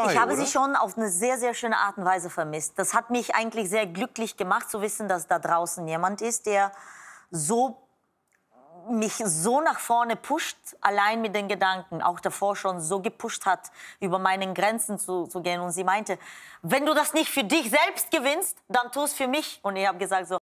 Ich habe oder? sie schon auf eine sehr, sehr schöne Art und Weise vermisst. Das hat mich eigentlich sehr glücklich gemacht, zu wissen, dass da draußen jemand ist, der so mich so nach vorne pusht, allein mit den Gedanken, auch davor schon so gepusht hat, über meinen Grenzen zu, zu gehen. Und sie meinte, wenn du das nicht für dich selbst gewinnst, dann tu es für mich. Und ich habe gesagt so,